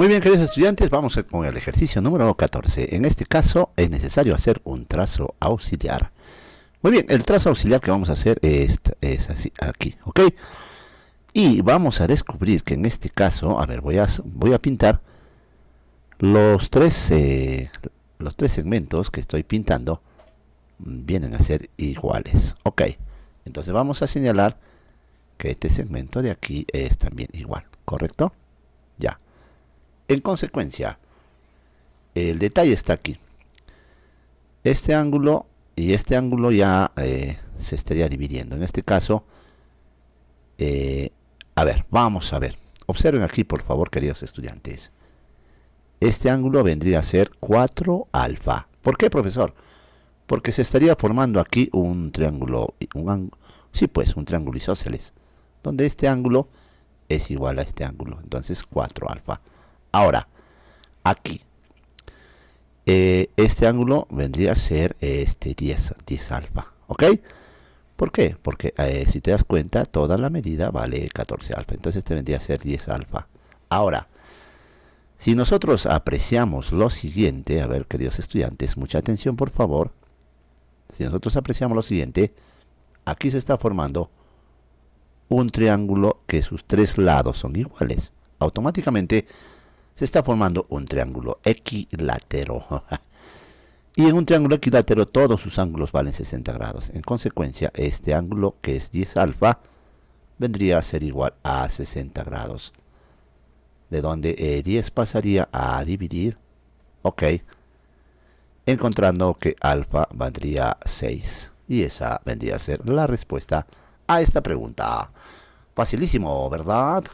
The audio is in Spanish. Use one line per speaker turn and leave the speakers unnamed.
Muy bien, queridos estudiantes, vamos con el ejercicio número 14. En este caso es necesario hacer un trazo auxiliar. Muy bien, el trazo auxiliar que vamos a hacer es, así, aquí, ¿ok? Y vamos a descubrir que en este caso, a ver, voy a, pintar los tres, eh, los tres segmentos que estoy pintando vienen a ser iguales, ¿ok? Entonces vamos a señalar que este segmento de aquí es también igual, ¿correcto? En consecuencia, el detalle está aquí. Este ángulo y este ángulo ya eh, se estaría dividiendo. En este caso, eh, a ver, vamos a ver. Observen aquí, por favor, queridos estudiantes. Este ángulo vendría a ser 4 alfa. ¿Por qué, profesor? Porque se estaría formando aquí un triángulo, un sí pues, un triángulo isósceles, donde este ángulo es igual a este ángulo. Entonces, 4 alfa. Ahora, aquí, eh, este ángulo vendría a ser este 10, 10 alfa, ¿ok? ¿Por qué? Porque eh, si te das cuenta, toda la medida vale 14 alfa, entonces este vendría a ser 10 alfa. Ahora, si nosotros apreciamos lo siguiente, a ver, queridos estudiantes, mucha atención por favor. Si nosotros apreciamos lo siguiente, aquí se está formando un triángulo que sus tres lados son iguales. Automáticamente se está formando un triángulo equilátero. y en un triángulo equilátero todos sus ángulos valen 60 grados. En consecuencia, este ángulo, que es 10 alfa, vendría a ser igual a 60 grados. De donde 10 eh, pasaría a dividir. Ok. Encontrando que alfa valdría 6. Y esa vendría a ser la respuesta a esta pregunta. Facilísimo, ¿verdad?